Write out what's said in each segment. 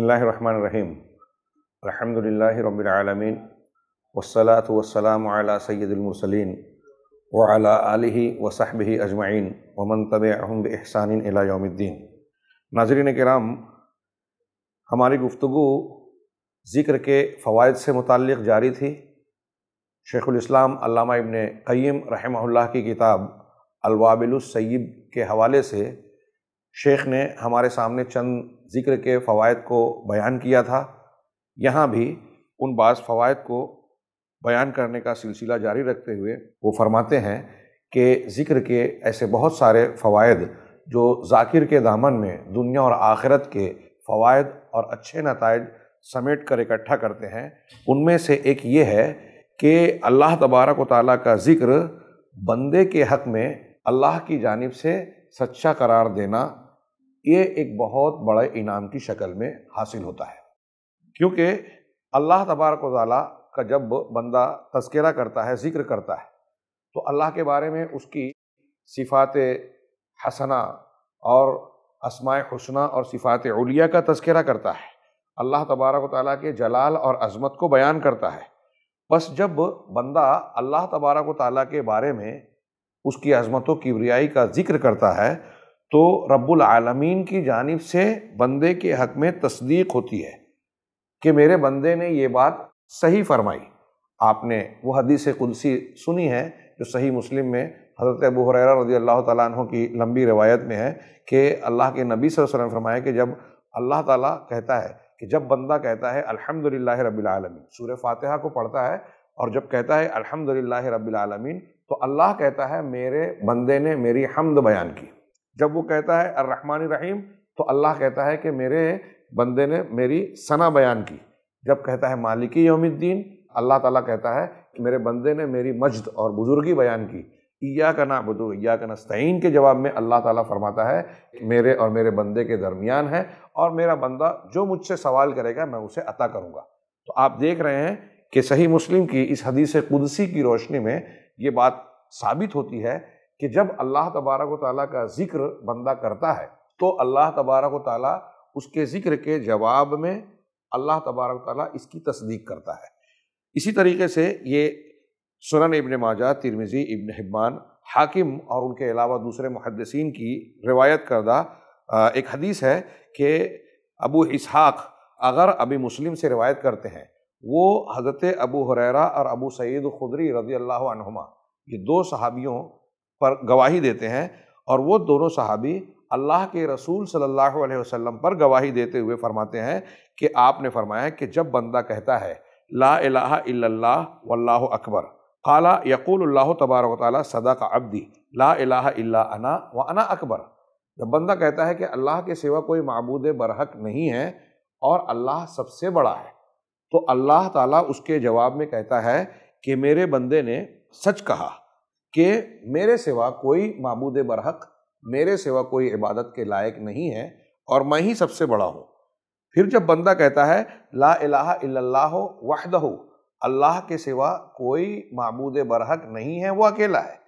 اللہ الرحمن الرحیم الحمد رب العالمین والصلاة والسلام ولا سید المرسلین ويلا على وصحبہ اجمعین ومن منطب بإحسان الى یوم الدین ناظرین کرام ہماری گفتگو ذکر کے فوائد سے متعلق جاری تھی شیخ الاسلام علامہ ابن قیم رحمہ اللہ کی کتاب الوابل السیب کے حوالے سے شیخ نے ہمارے سامنے چند ذکر کے فوائد کو بیان کیا تھا یہاں بھی ان بعض فوائد کو بیان کرنے کا سلسلہ جاری رکھتے ہوئے وہ فرماتے ہیں کہ ذکر کے ایسے بہت سارے فوائد جو ذاکر کے دامن میں دنیا اور آخرت کے فوائد اور اچھے نتائج سمیٹ کر اکٹھا کرتے ہیں ان میں سے ایک یہ ہے کہ اللہ تبارک و تعالیٰ کا ذکر بندے کے حق میں اللہ کی جانب سے سچا قرار دینا یہ ایک بہت بڑے انعام کی شکل میں حاصل ہوتا ہے کیونکہ اللہ تبارک و تعالیٰ کا جب بندہ تذکرہ کرتا ہے ذکر کرتا ہے تو اللہ کے بارے میں اس کی صفات حسنہ اور اسماء حسنہ اور صفات علیہ کا تذکرہ کرتا ہے اللہ تبارک و تعالیٰ کے جلال اور عظمت کو بیان کرتا ہے بس جب بندہ اللہ تبارک و تعالیٰ کے بارے میں اس کی عظمت و کبریائی کا ذکر کرتا ہے تو رب العالمین کی جانب سے بندے کے حق میں تصدیق ہوتی ہے کہ میرے بندے نے یہ بات صحیح فرمائی آپ نے وہ حدیث قدسی سنی ہے جو صحیح مسلم میں حضرت ابو حریرہ رضی اللہ تعالیٰ عنہ کی لمبی روایت میں ہے کہ اللہ کے نبی صلی اللہ علیہ وسلم فرمایا کہ جب اللہ تعالیٰ کہتا ہے کہ جب بندہ کہتا ہے الحمد رب العالمین سورہ فاتحہ کو پڑھتا ہے اور جب کہتا ہے الحمد رب العالمین تو اللہ کہتا ہے میرے بندے نے میری حمد بیان کی جب وہ کہتا ہے الرحمن الرحیم تو اللہ کہتا ہے کہ میرے بندے نے میری ثنا بیان کی جب کہتا ہے مالکی یوم الدین اللہ تعالیٰ کہتا ہے کہ میرے بندے نے میری مجد اور بزرگی بیان کی ایا کا نام ایا کا نستعین کے جواب میں اللہ تعالیٰ فرماتا ہے کہ میرے اور میرے بندے کے درمیان ہے اور میرا بندہ جو مجھ سے سوال کرے گا میں اسے عطا کروں گا تو آپ دیکھ رہے ہیں کہ صحیح مسلم کی اس حدیث قدسی کی روشنی میں یہ بات ثابت ہوتی ہے کہ جب اللہ تبارک و تعالیٰ کا ذکر بندہ کرتا ہے تو اللہ تبارک و تعالیٰ اس کے ذکر کے جواب میں اللہ تبارک و تعالیٰ اس کی تصدیق کرتا ہے اسی طریقے سے یہ سنن ابن ماجہ ترمیزی ابن حبان حاکم اور ان کے علاوہ دوسرے محدثین کی روایت کردہ ایک حدیث ہے کہ ابو اسحاق اگر ابھی مسلم سے روایت کرتے ہیں وہ حضرت ابو حریرہ اور ابو سعید خدری رضی اللہ عنہما یہ دو صحابیوں پر گواہی دیتے ہیں اور وہ دونوں صحابی اللہ کے رسول صلی اللہ علیہ وسلم پر گواہی دیتے ہوئے فرماتے ہیں کہ آپ نے فرمایا کہ جب بندہ کہتا ہے لا الہ الا اللہ واللہ اکبر قال یقول اللہ تبارک و تعالیٰ عبدی کا ابدی لا انا و انا اکبر جب بندہ کہتا ہے کہ اللہ کے سوا کوئی معبود برحق نہیں ہے اور اللہ سب سے بڑا ہے تو اللہ تعالیٰ اس کے جواب میں کہتا ہے کہ میرے بندے نے سچ کہا کہ میرے سوا کوئی معبود برحق میرے سوا کوئی عبادت کے لائق نہیں ہے اور میں ہی سب سے بڑا ہوں پھر جب بندہ کہتا ہے لا الہ الا اللہ وحدہ اللہ کے سوا کوئی معبود برحق نہیں ہے وہ اکیلا ہے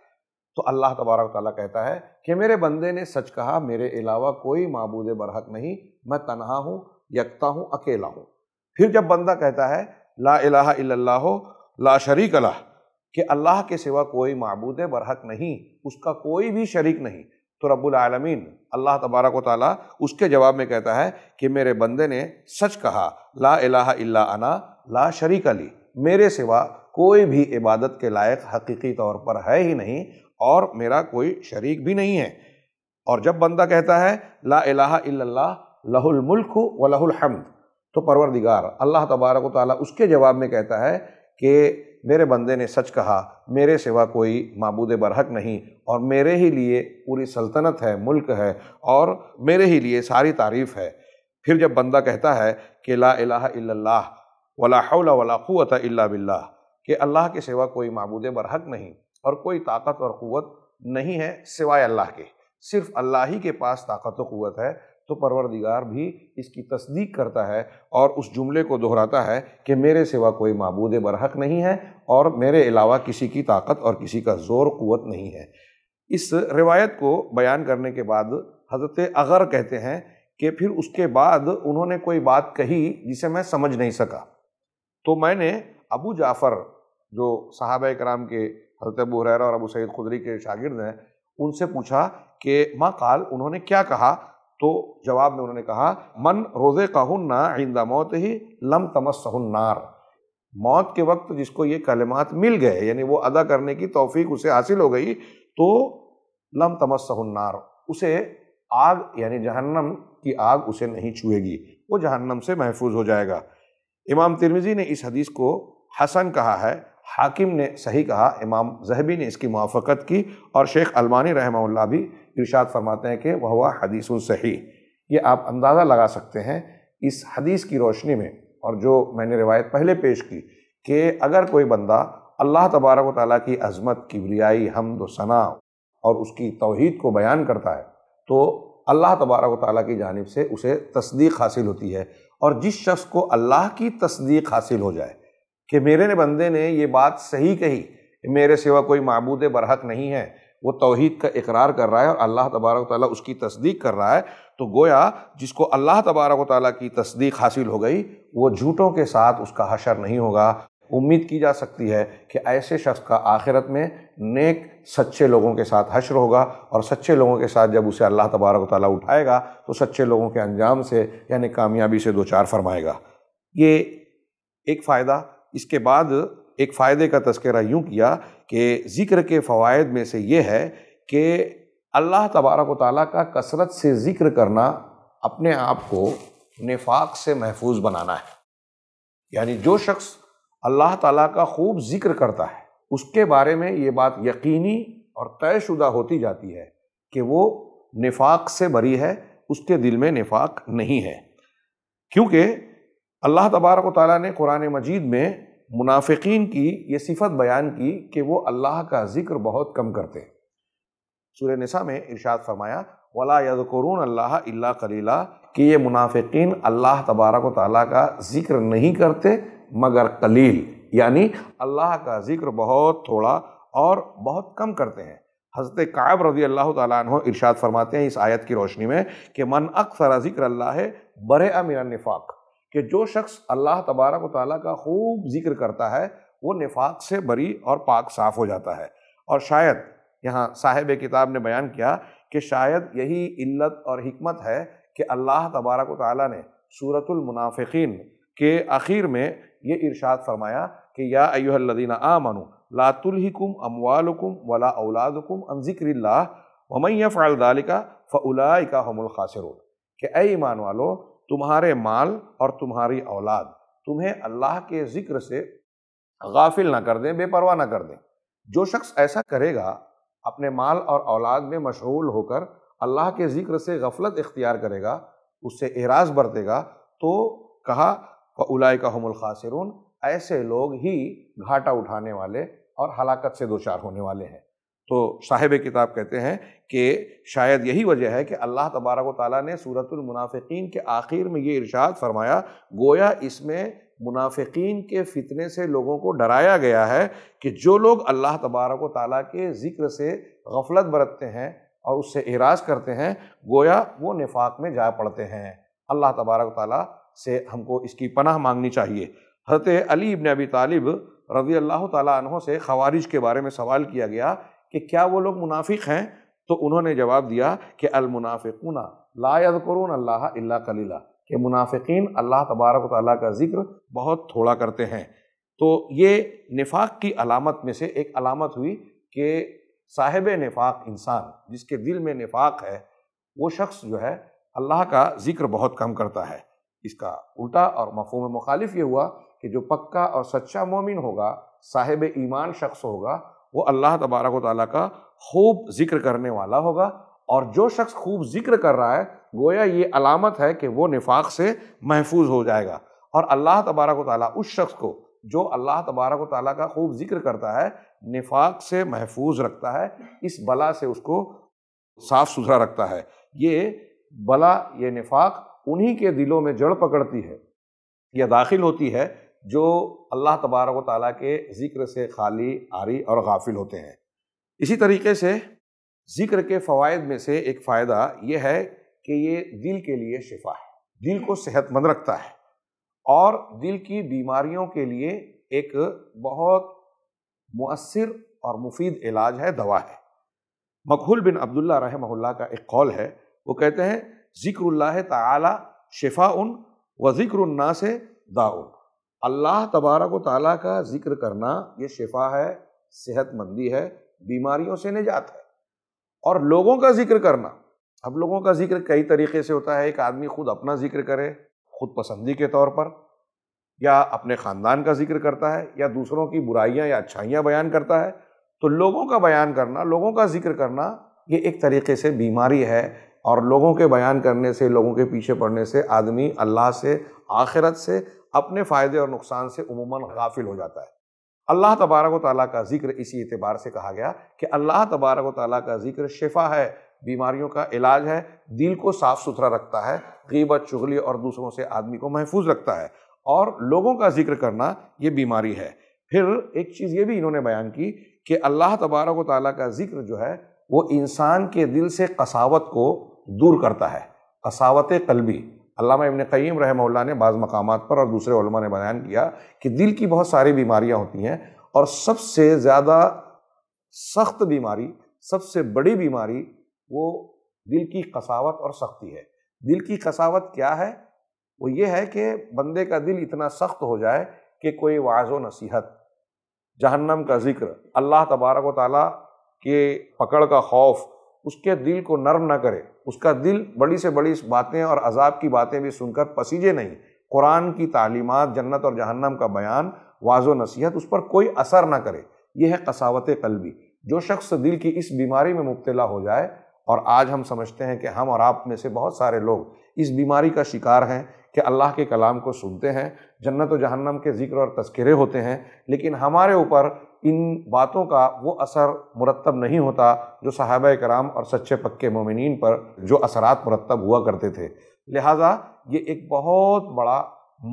تو اللہ تبارک تعالیٰ کہتا ہے کہ میرے بندے نے سچ کہا میرے علاوہ کوئی معبود برحق نہیں میں تنہا ہوں یکتا ہوں اکیلا ہوں پھر جب بندہ کہتا ہے لا الہ الا اللہ لا شریک اللہ کہ اللہ کے سوا کوئی معبود برحق نہیں اس کا کوئی بھی شریک نہیں تو رب العالمین اللہ تبارک و تعالیٰ اس کے جواب میں کہتا ہے کہ میرے بندے نے سچ کہا لا الہ الا انا لا شریک علی میرے سوا کوئی بھی عبادت کے لائق حقیقی طور پر ہے ہی نہیں اور میرا کوئی شریک بھی نہیں ہے اور جب بندہ کہتا ہے لا الہ الا اللہ لہ الملک و لہ الحمد تو پروردگار اللہ تبارک و تعالیٰ اس کے جواب میں کہتا ہے کہ میرے بندے نے سچ کہا میرے سوا کوئی معبود برحق نہیں اور میرے ہی لیے پوری سلطنت ہے ملک ہے اور میرے ہی لیے ساری تعریف ہے پھر جب بندہ کہتا ہے کہ لا الہ الا اللہ ولا حول ولا قوت الا باللہ کہ اللہ کے سوا کوئی معبود برحق نہیں اور کوئی طاقت اور قوت نہیں ہے سوائے اللہ کے صرف اللہ ہی کے پاس طاقت و قوت ہے تو پروردگار بھی اس کی تصدیق کرتا ہے اور اس جملے کو دہراتا ہے کہ میرے سوا کوئی معبود برحق نہیں ہے اور میرے علاوہ کسی کی طاقت اور کسی کا زور قوت نہیں ہے اس روایت کو بیان کرنے کے بعد حضرت اغر کہتے ہیں کہ پھر اس کے بعد انہوں نے کوئی بات کہی جسے میں سمجھ نہیں سکا تو میں نے ابو جعفر جو صحابہ کرام کے حضرت ابو حریرہ اور ابو سعید خدری کے شاگرد ہیں ان سے پوچھا کہ ماں قال انہوں نے کیا کہا تو جواب میں انہوں نے کہا من روزے کا ہن نہ آئندہ موت ہی لم تمس نار موت کے وقت جس کو یہ کلمات مل گئے یعنی وہ ادا کرنے کی توفیق اسے حاصل ہو گئی تو لم تمس نار اسے آگ یعنی جہنم کی آگ اسے نہیں چھوئے گی وہ جہنم سے محفوظ ہو جائے گا امام ترمیزی نے اس حدیث کو حسن کہا ہے حاکم نے صحیح کہا امام زہبی نے اس کی موافقت کی اور شیخ علمانی رحمہ اللہ بھی ارشاد فرماتے ہیں کہ ہوا حدیث صحیح یہ آپ اندازہ لگا سکتے ہیں اس حدیث کی روشنی میں اور جو میں نے روایت پہلے پیش کی کہ اگر کوئی بندہ اللہ تبارک و تعالیٰ کی عظمت کی حمد و ثناء اور اس کی توحید کو بیان کرتا ہے تو اللہ تبارک و تعالیٰ کی جانب سے اسے تصدیق حاصل ہوتی ہے اور جس شخص کو اللہ کی تصدیق حاصل ہو جائے کہ میرے نے بندے نے یہ بات صحیح کہی میرے سوا کوئی معبود برحق نہیں ہے وہ توحید کا اقرار کر رہا ہے اور اللہ تبارک و تعالیٰ اس کی تصدیق کر رہا ہے تو گویا جس کو اللہ تبارک و تعالیٰ کی تصدیق حاصل ہو گئی وہ جھوٹوں کے ساتھ اس کا حشر نہیں ہوگا امید کی جا سکتی ہے کہ ایسے شخص کا آخرت میں نیک سچے لوگوں کے ساتھ حشر ہوگا اور سچے لوگوں کے ساتھ جب اسے اللہ تبارک و تعالیٰ اٹھائے گا تو سچے لوگوں کے انجام سے یعنی کامیابی سے دوچار فرمائے گا یہ ایک فائدہ اس کے بعد ایک فائدے کا تذکرہ یوں کیا کہ ذکر کے فوائد میں سے یہ ہے کہ اللہ تبارک و تعالیٰ کا کثرت سے ذکر کرنا اپنے آپ کو نفاق سے محفوظ بنانا ہے یعنی جو شخص اللہ تعالیٰ کا خوب ذکر کرتا ہے اس کے بارے میں یہ بات یقینی اور طے شدہ ہوتی جاتی ہے کہ وہ نفاق سے بری ہے اس کے دل میں نفاق نہیں ہے کیونکہ اللہ تبارک و تعالیٰ نے قرآن مجید میں منافقین کی یہ صفت بیان کی کہ وہ اللہ کا ذکر بہت کم کرتے ہیں سورہ نساء میں ارشاد فرمایا ولا یذکرون اللہ اللہ کلیلہ کہ یہ منافقین اللہ تبارک و تعالیٰ کا ذکر نہیں کرتے مگر قلیل یعنی اللہ کا ذکر بہت تھوڑا اور بہت کم کرتے ہیں حضرت قعب رضی اللہ تعالیٰ عنہ ارشاد فرماتے ہیں اس آیت کی روشنی میں کہ من اکثر ذکر اللہ النفاق کہ جو شخص اللہ تبارک و تعالیٰ کا خوب ذکر کرتا ہے وہ نفاق سے بری اور پاک صاف ہو جاتا ہے اور شاید یہاں صاحب کتاب نے بیان کیا کہ شاید یہی علت اور حکمت ہے کہ اللہ تبارک و تعالیٰ نے صورت المنافقین کے آخر میں یہ ارشاد فرمایا کہ یا ایوہ الذین آمنوا لا تلہکم اموالکم ولا اولادکم ان ذکر اللہ ومن یفعل ذالکا کا هم الخاسرون کہ اے ایمان والو تمہارے مال اور تمہاری اولاد تمہیں اللہ کے ذکر سے غافل نہ کر دیں بے پرواہ نہ کر دیں جو شخص ایسا کرے گا اپنے مال اور اولاد میں مشغول ہو کر اللہ کے ذکر سے غفلت اختیار کرے گا اس سے اعراض برتے گا تو کہا اولا کا حم الخاصرون ایسے لوگ ہی گھاٹا اٹھانے والے اور ہلاکت سے دوچار ہونے والے ہیں تو صاحب کتاب کہتے ہیں کہ شاید یہی وجہ ہے کہ اللہ تبارک و تعالیٰ نے صورت المنافقین کے آخر میں یہ ارشاد فرمایا گویا اس میں منافقین کے فتنے سے لوگوں کو ڈرایا گیا ہے کہ جو لوگ اللہ تبارک و تعالیٰ کے ذکر سے غفلت برتتے ہیں اور اس سے اعراض کرتے ہیں گویا وہ نفاق میں جا پڑتے ہیں اللہ تبارک و تعالیٰ سے ہم کو اس کی پناہ مانگنی چاہیے حضرت علی ابن ابی طالب رضی اللہ تعالیٰ عنہ سے خوارج کے بارے میں سوال کیا گیا کہ کیا وہ لوگ منافق ہیں تو انہوں نے جواب دیا کہ المنافقون لا یذکرون اللہ الا قلیلہ کہ منافقین اللہ تبارک و تعالیٰ کا ذکر بہت تھوڑا کرتے ہیں تو یہ نفاق کی علامت میں سے ایک علامت ہوئی کہ صاحب نفاق انسان جس کے دل میں نفاق ہے وہ شخص جو ہے اللہ کا ذکر بہت کم کرتا ہے اس کا الٹا اور مفہوم مخالف یہ ہوا کہ جو پکا اور سچا مومن ہوگا صاحب ایمان شخص ہوگا وہ اللہ تبارک و تعالیٰ کا خوب ذکر کرنے والا ہوگا اور جو شخص خوب ذکر کر رہا ہے گویا یہ علامت ہے کہ وہ نفاق سے محفوظ ہو جائے گا اور اللہ تبارک و تعالیٰ اس شخص کو جو اللہ تبارک و تعالیٰ کا خوب ذکر کرتا ہے نفاق سے محفوظ رکھتا ہے اس بلا سے اس کو صاف ستھرا رکھتا ہے یہ بلا یہ نفاق انہی کے دلوں میں جڑ پکڑتی ہے یا داخل ہوتی ہے جو اللہ تبارک و تعالیٰ کے ذکر سے خالی آری اور غافل ہوتے ہیں اسی طریقے سے ذکر کے فوائد میں سے ایک فائدہ یہ ہے کہ یہ دل کے لیے شفا ہے دل کو صحت مند رکھتا ہے اور دل کی بیماریوں کے لیے ایک بہت مؤثر اور مفید علاج ہے دوا ہے مقبول بن عبداللہ رحمہ اللہ کا ایک قول ہے وہ کہتے ہیں ذکر اللہ شفا شفاء و ذکر النا سے اللہ تبارک و تعالیٰ کا ذکر کرنا یہ شفا ہے صحت مندی ہے بیماریوں سے نجات ہے اور لوگوں کا ذکر کرنا اب لوگوں کا ذکر کئی طریقے سے ہوتا ہے ایک آدمی خود اپنا ذکر کرے خود پسندی کے طور پر یا اپنے خاندان کا ذکر کرتا ہے یا دوسروں کی برائیاں یا اچھائیاں بیان کرتا ہے تو لوگوں کا بیان کرنا لوگوں کا ذکر کرنا یہ ایک طریقے سے بیماری ہے اور لوگوں کے بیان کرنے سے لوگوں کے پیچھے پڑنے سے آدمی اللہ سے آخرت سے اپنے فائدے اور نقصان سے عموماً غافل ہو جاتا ہے اللہ تبارک و تعالیٰ کا ذکر اسی اعتبار سے کہا گیا کہ اللہ تبارک و تعالیٰ کا ذکر شفا ہے بیماریوں کا علاج ہے دل کو صاف ستھرا رکھتا ہے غیبت چغلی اور دوسروں سے آدمی کو محفوظ رکھتا ہے اور لوگوں کا ذکر کرنا یہ بیماری ہے پھر ایک چیز یہ بھی انہوں نے بیان کی کہ اللہ تبارک و تعالیٰ کا ذکر جو ہے وہ انسان کے دل سے قساوت کو دور کرتا ہے قساوت قلبی علامہ ابن قیم رحمہ اللہ نے بعض مقامات پر اور دوسرے علماء نے بیان کیا کہ دل کی بہت ساری بیماریاں ہوتی ہیں اور سب سے زیادہ سخت بیماری سب سے بڑی بیماری وہ دل کی قساوت اور سختی ہے دل کی قساوت کیا ہے وہ یہ ہے کہ بندے کا دل اتنا سخت ہو جائے کہ کوئی واض و نصیحت جہنم کا ذکر اللہ تبارک و تعالیٰ کے پکڑ کا خوف اس کے دل کو نرم نہ کرے اس کا دل بڑی سے بڑی اس باتیں اور عذاب کی باتیں بھی سن کر پسیجے نہیں قرآن کی تعلیمات جنت اور جہنم کا بیان واض و نصیحت اس پر کوئی اثر نہ کرے یہ ہے قساوت قلبی جو شخص دل کی اس بیماری میں مبتلا ہو جائے اور آج ہم سمجھتے ہیں کہ ہم اور آپ میں سے بہت سارے لوگ اس بیماری کا شکار ہیں کہ اللہ کے کلام کو سنتے ہیں جنت و جہنم کے ذکر اور تذکرے ہوتے ہیں لیکن ہمارے اوپر ان باتوں کا وہ اثر مرتب نہیں ہوتا جو صحابہ کرام اور سچے پکے مومنین پر جو اثرات مرتب ہوا کرتے تھے لہٰذا یہ ایک بہت بڑا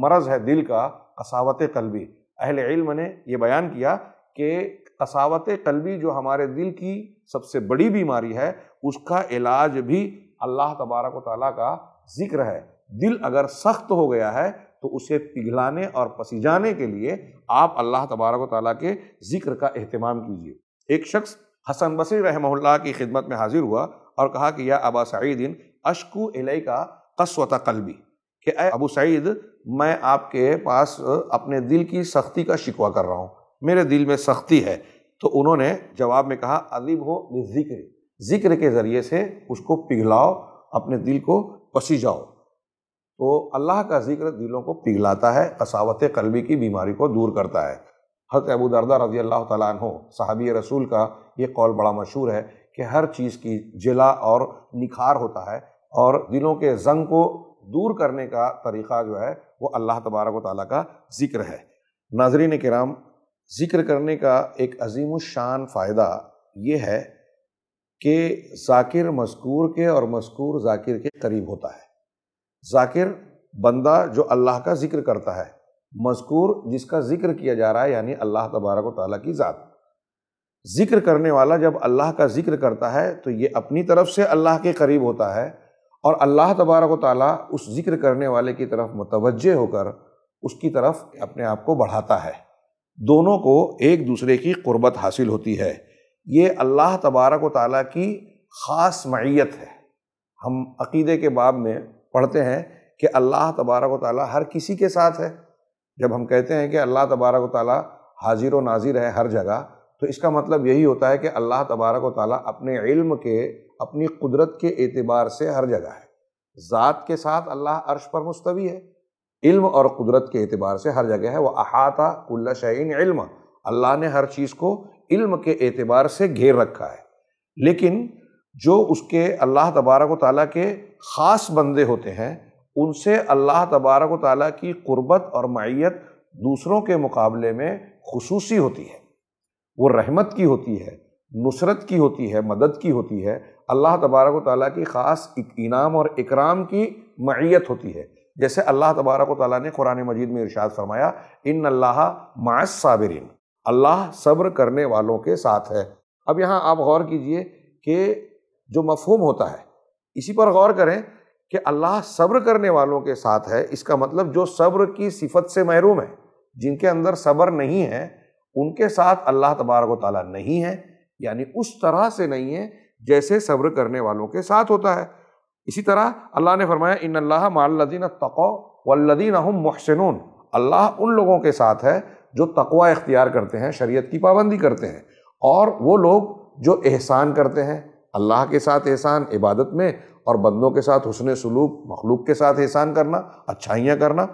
مرض ہے دل کا قساوت قلبی اہل علم نے یہ بیان کیا کہ قساوت قلبی جو ہمارے دل کی سب سے بڑی بیماری ہے اس کا علاج بھی اللہ تبارک و تعالیٰ کا ذکر ہے دل اگر سخت ہو گیا ہے تو اسے پگھلانے اور پسیجانے کے لیے آپ اللہ تبارک و تعالیٰ کے ذکر کا اہتمام کیجیے ایک شخص حسن بصری رحمہ اللہ کی خدمت میں حاضر ہوا اور کہا کہ یا ابا سعید اشکو علیہ کا قصوط قلبی کہ اے ابو سعید میں آپ کے پاس اپنے دل کی سختی کا شکوہ کر رہا ہوں میرے دل میں سختی ہے تو انہوں نے جواب میں کہا ادیب ہو ذکر ذکر کے ذریعے سے اس کو پگھلاؤ اپنے دل کو پسی جاؤ تو اللہ کا ذکر دلوں کو پگھلاتا ہے قساوت قلبی کی بیماری کو دور کرتا ہے حضرت ابو دردہ رضی اللہ تعالیٰ عنہ صحابی رسول کا یہ قول بڑا مشہور ہے کہ ہر چیز کی جلا اور نکھار ہوتا ہے اور دلوں کے زنگ کو دور کرنے کا طریقہ جو ہے وہ اللہ تبارک و تعالیٰ کا ذکر ہے ناظرین کرام ذکر کرنے کا ایک عظیم الشان فائدہ یہ ہے کہ ذاکر مذکور کے اور مذکور ذاکر کے قریب ہوتا ہے ذاکر بندہ جو اللہ کا ذکر کرتا ہے مذکور جس کا ذکر کیا جا رہا ہے یعنی اللہ تبارک و تعالیٰ کی ذات ذکر کرنے والا جب اللہ کا ذکر کرتا ہے تو یہ اپنی طرف سے اللہ کے قریب ہوتا ہے اور اللہ تبارک و تعالیٰ اس ذکر کرنے والے کی طرف متوجہ ہو کر اس کی طرف اپنے آپ کو بڑھاتا ہے دونوں کو ایک دوسرے کی قربت حاصل ہوتی ہے یہ اللہ تبارک و تعالیٰ کی خاص معیت ہے ہم عقیدے کے باب میں پڑھتے ہیں کہ اللہ تبارک و تعالیٰ ہر کسی کے ساتھ ہے جب ہم کہتے ہیں کہ اللہ تبارک و تعالیٰ حاضر و ناظر ہے ہر جگہ تو اس کا مطلب یہی ہوتا ہے کہ اللہ تبارک و تعالیٰ اپنے علم کے اپنی قدرت کے اعتبار سے ہر جگہ ہے ذات کے ساتھ اللہ عرش پر مستوی ہے علم اور قدرت کے اعتبار سے ہر جگہ ہے وہ احاطہ کل شعین علم اللہ نے ہر چیز کو علم کے اعتبار سے گھیر رکھا ہے لیکن جو اس کے اللہ تبارک و تعالیٰ کے خاص بندے ہوتے ہیں ان سے اللہ تبارک و تعالیٰ کی قربت اور معیت دوسروں کے مقابلے میں خصوصی ہوتی ہے وہ رحمت کی ہوتی ہے نصرت کی ہوتی ہے مدد کی ہوتی ہے اللہ تبارک و تعالیٰ کی خاص انعام اور اکرام کی معیت ہوتی ہے جیسے اللہ تبارک و تعالیٰ نے قرآن مجید میں ارشاد فرمایا ان اللہ ماص صابرین اللہ صبر کرنے والوں کے ساتھ ہے اب یہاں آپ غور کیجئے کہ جو مفہوم ہوتا ہے اسی پر غور کریں کہ اللہ صبر کرنے والوں کے ساتھ ہے اس کا مطلب جو صبر کی صفت سے محروم ہے جن کے اندر صبر نہیں ہے ان کے ساتھ اللہ تبارک و تعالیٰ نہیں ہے یعنی اس طرح سے نہیں ہے جیسے صبر کرنے والوں کے ساتھ ہوتا ہے اسی طرح اللہ نے فرمایا ان اللہ مالدین تقو و لدینہ ہم اللہ ان لوگوں کے ساتھ ہے جو تقوا اختیار کرتے ہیں شریعت کی پابندی کرتے ہیں اور وہ لوگ جو احسان کرتے ہیں اللہ کے ساتھ احسان عبادت میں اور بندوں کے ساتھ حسن سلوک مخلوق کے ساتھ احسان کرنا اچھائیاں کرنا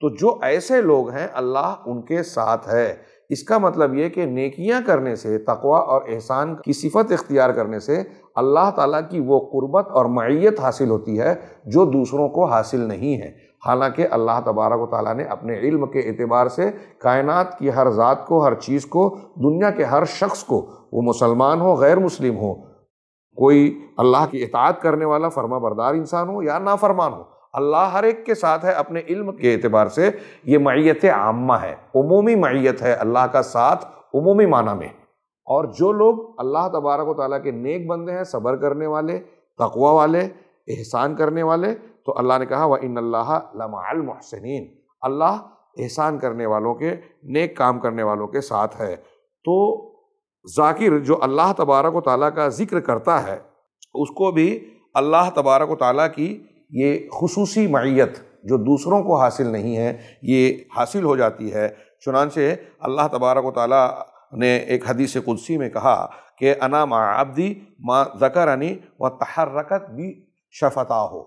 تو جو ایسے لوگ ہیں اللہ ان کے ساتھ ہے اس کا مطلب یہ کہ نیکیاں کرنے سے تقوا اور احسان کی صفت اختیار کرنے سے اللہ تعالیٰ کی وہ قربت اور معیت حاصل ہوتی ہے جو دوسروں کو حاصل نہیں ہے حالانکہ اللہ تبارک و تعالیٰ نے اپنے علم کے اعتبار سے کائنات کی ہر ذات کو ہر چیز کو دنیا کے ہر شخص کو وہ مسلمان ہو غیر مسلم ہو کوئی اللہ کی اطاعت کرنے والا فرما بردار انسان ہو یا نا فرمان ہو اللہ ہر ایک کے ساتھ ہے اپنے علم کے اعتبار سے یہ معیت عامہ ہے عمومی معیت ہے اللہ کا ساتھ عمومی معنی میں اور جو لوگ اللہ تبارک و تعالیٰ کے نیک بندے ہیں صبر کرنے والے تقوا والے احسان کرنے والے تو اللہ نے کہا وَإِنَّ ان لَمَعَ الْمُحْسِنِينَ اللہ احسان کرنے والوں کے نیک کام کرنے والوں کے ساتھ ہے تو ذاکر جو اللہ تبارک و تعالیٰ کا ذکر کرتا ہے اس کو بھی اللہ تبارک و تعالیٰ کی یہ خصوصی معیت جو دوسروں کو حاصل نہیں ہے یہ حاصل ہو جاتی ہے چنانچہ اللہ تبارک و تعالیٰ نے ایک حدیث قدسی میں کہا کہ انا ما عبدی ما ذکرانی و تحرکت بھی شفتا ہو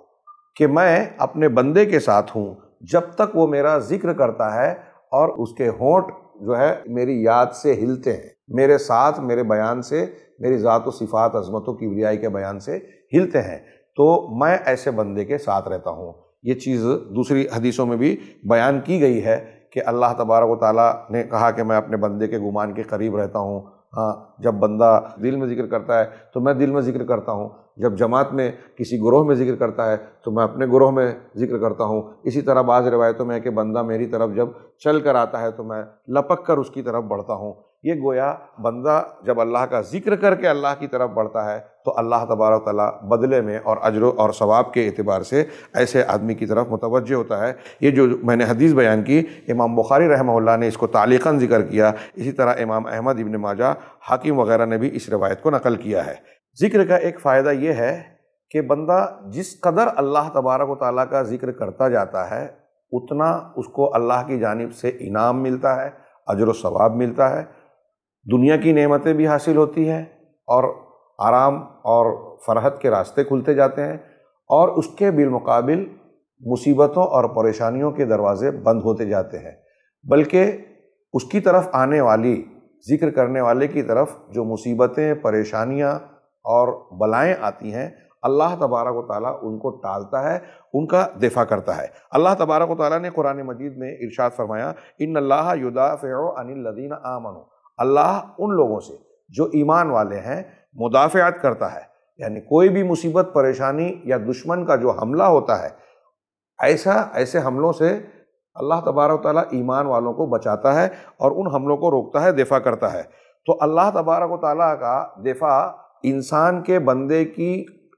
کہ میں اپنے بندے کے ساتھ ہوں جب تک وہ میرا ذکر کرتا ہے اور اس کے ہونٹ جو ہے میری یاد سے ہلتے ہیں میرے ساتھ میرے بیان سے میری ذات و صفات عظمتوں کی ریائی کے بیان سے ہلتے ہیں تو میں ایسے بندے کے ساتھ رہتا ہوں یہ چیز دوسری حدیثوں میں بھی بیان کی گئی ہے کہ اللہ تبارک و تعالیٰ نے کہا کہ میں اپنے بندے کے گمان کے قریب رہتا ہوں ہاں جب بندہ دل میں ذکر کرتا ہے تو میں دل میں ذکر کرتا ہوں جب جماعت میں کسی گروہ میں ذکر کرتا ہے تو میں اپنے گروہ میں ذکر کرتا ہوں اسی طرح بعض روایتوں میں ہے کہ بندہ میری طرف جب چل کر آتا ہے تو میں لپک کر اس کی طرف بڑھتا ہوں یہ گویا بندہ جب اللہ کا ذکر کر کے اللہ کی طرف بڑھتا ہے تو اللہ تبار و تعالیٰ بدلے میں اور اجر اور ثواب کے اعتبار سے ایسے آدمی کی طرف متوجہ ہوتا ہے یہ جو میں نے حدیث بیان کی امام بخاری رحمہ اللہ نے اس کو تعلیقاً ذکر کیا اسی طرح امام احمد ابن ماجہ حاکم وغیرہ نے بھی اس روایت کو نقل کیا ہے ذکر کا ایک فائدہ یہ ہے کہ بندہ جس قدر اللہ تبارک و تعالیٰ کا ذکر کرتا جاتا ہے اتنا اس کو اللہ کی جانب سے انعام ملتا ہے اجر و ثواب ملتا ہے دنیا کی نعمتیں بھی حاصل ہوتی ہیں اور آرام اور فرحت کے راستے کھلتے جاتے ہیں اور اس کے بالمقابل مصیبتوں اور پریشانیوں کے دروازے بند ہوتے جاتے ہیں بلکہ اس کی طرف آنے والی ذکر کرنے والے کی طرف جو مصیبتیں پریشانیاں اور بلائیں آتی ہیں اللہ تبارک و تعالیٰ ان کو ٹالتا ہے ان کا دفاع کرتا ہے اللہ تبارک و تعالیٰ نے قرآن مجید میں ارشاد فرمایا ان اللہ یدافع عن الذین آمنوا اللہ ان لوگوں سے جو ایمان والے ہیں مدافعت کرتا ہے یعنی کوئی بھی مصیبت پریشانی یا دشمن کا جو حملہ ہوتا ہے ایسا ایسے حملوں سے اللہ تبارک تعالیٰ ایمان والوں کو بچاتا ہے اور ان حملوں کو روکتا ہے دفاع کرتا ہے تو اللہ تبارک و تعالیٰ کا دفاع انسان کے بندے کی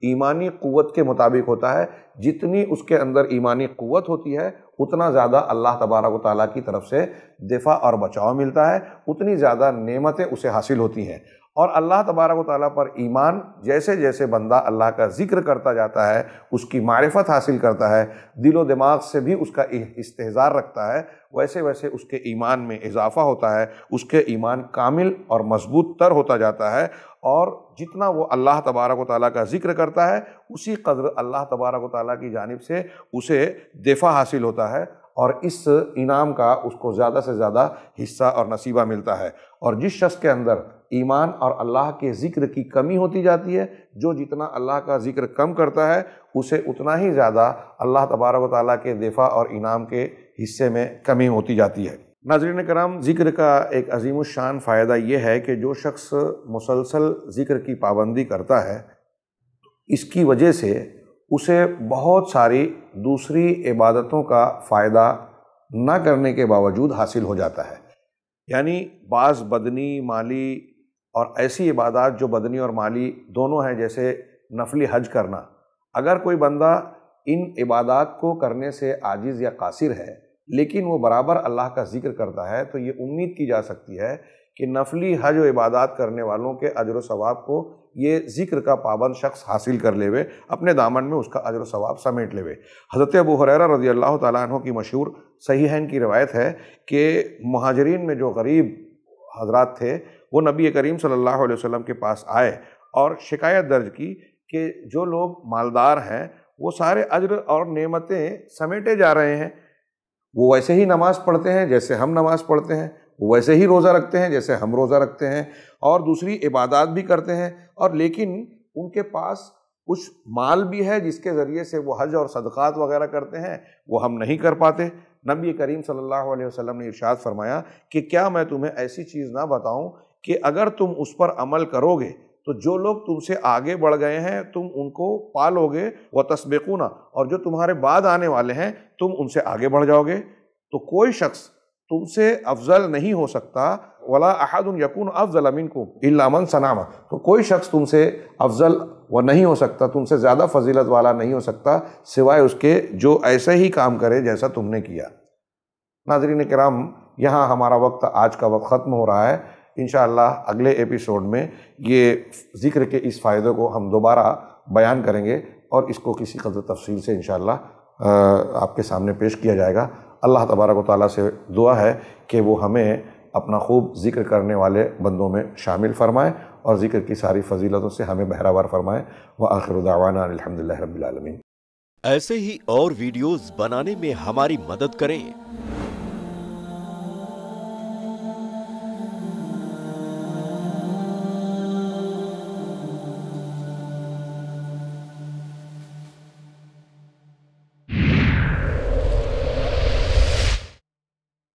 ایمانی قوت کے مطابق ہوتا ہے جتنی اس کے اندر ایمانی قوت ہوتی ہے اتنا زیادہ اللہ تبارک و تعالیٰ کی طرف سے دفاع اور بچاؤ ملتا ہے اتنی زیادہ نعمتیں اسے حاصل ہوتی ہیں اور اللہ تبارک و تعالیٰ پر ایمان جیسے جیسے بندہ اللہ کا ذکر کرتا جاتا ہے اس کی معرفت حاصل کرتا ہے دل و دماغ سے بھی اس کا استحظار رکھتا ہے ویسے ویسے اس کے ایمان میں اضافہ ہوتا ہے اس کے ایمان کامل اور مضبوط تر ہوتا جاتا ہے اور جتنا وہ اللہ تبارک و تعالیٰ کا ذکر کرتا ہے اسی قدر اللہ تبارک و تعالیٰ کی جانب سے اسے دفاع حاصل ہوتا ہے اور اس انعام کا اس کو زیادہ سے زیادہ حصہ اور نصیبہ ملتا ہے اور جس شخص کے اندر ایمان اور اللہ کے ذکر کی کمی ہوتی جاتی ہے جو جتنا اللہ کا ذکر کم کرتا ہے اسے اتنا ہی زیادہ اللہ تبارک و تعالیٰ کے دفاع اور انعام کے حصے میں کمی ہوتی جاتی ہے ناظرین کرام ذکر کا ایک عظیم الشان فائدہ یہ ہے کہ جو شخص مسلسل ذکر کی پابندی کرتا ہے اس کی وجہ سے اسے بہت ساری دوسری عبادتوں کا فائدہ نہ کرنے کے باوجود حاصل ہو جاتا ہے یعنی بعض بدنی مالی اور ایسی عبادات جو بدنی اور مالی دونوں ہیں جیسے نفلی حج کرنا اگر کوئی بندہ ان عبادات کو کرنے سے عاجز یا قاصر ہے لیکن وہ برابر اللہ کا ذکر کرتا ہے تو یہ امید کی جا سکتی ہے کہ نفلی حج و عبادات کرنے والوں کے اجر و ثواب کو یہ ذکر کا پابند شخص حاصل کر لے ہوئے اپنے دامن میں اس کا اجر و ثواب سمیٹ لے ہوئے حضرت ابو حریرہ رضی اللہ تعالیٰ عنہ کی مشہور صحیحین کی روایت ہے کہ مہاجرین میں جو غریب حضرات تھے وہ نبی کریم صلی اللہ علیہ وسلم کے پاس آئے اور شکایت درج کی کہ جو لوگ مالدار ہیں وہ سارے اجر اور نعمتیں سمیٹے جا رہے ہیں وہ ویسے ہی نماز پڑھتے ہیں جیسے ہم نماز پڑھتے ہیں وہ ویسے ہی روزہ رکھتے ہیں جیسے ہم روزہ رکھتے ہیں اور دوسری عبادات بھی کرتے ہیں اور لیکن ان کے پاس کچھ مال بھی ہے جس کے ذریعے سے وہ حج اور صدقات وغیرہ کرتے ہیں وہ ہم نہیں کر پاتے نبی کریم صلی اللہ علیہ وسلم نے ارشاد فرمایا کہ کیا میں تمہیں ایسی چیز نہ بتاؤں کہ اگر تم اس پر عمل کرو گے تو جو لوگ تم سے آگے بڑھ گئے ہیں تم ان کو پالو گے وہ تسبقنہ اور جو تمہارے بعد آنے والے ہیں تم ان سے آگے بڑھ جاؤ گے تو کوئی شخص تم سے افضل نہیں ہو سکتا ولا احد یقون افضل امین کو علامن ثنا تو کوئی شخص تم سے افضل وہ نہیں ہو سکتا تم سے زیادہ فضیلت والا نہیں ہو سکتا سوائے اس کے جو ایسے ہی کام کرے جیسا تم نے کیا ناظرین کرام یہاں ہمارا وقت آج کا وقت ختم ہو رہا ہے انشاءاللہ اگلے ایپیسوڈ میں یہ ذکر کے اس فائدے کو ہم دوبارہ بیان کریں گے اور اس کو کسی قدر تفصیل سے انشاءاللہ آپ کے سامنے پیش کیا جائے گا اللہ تبارک و تعالیٰ سے دعا ہے کہ وہ ہمیں اپنا خوب ذکر کرنے والے بندوں میں شامل فرمائے اور ذکر کی ساری فضیلتوں سے ہمیں بہرا فرمائے وہ آخر الدعان الحمد رب العالمین ایسے ہی اور ویڈیوز بنانے میں ہماری مدد کریں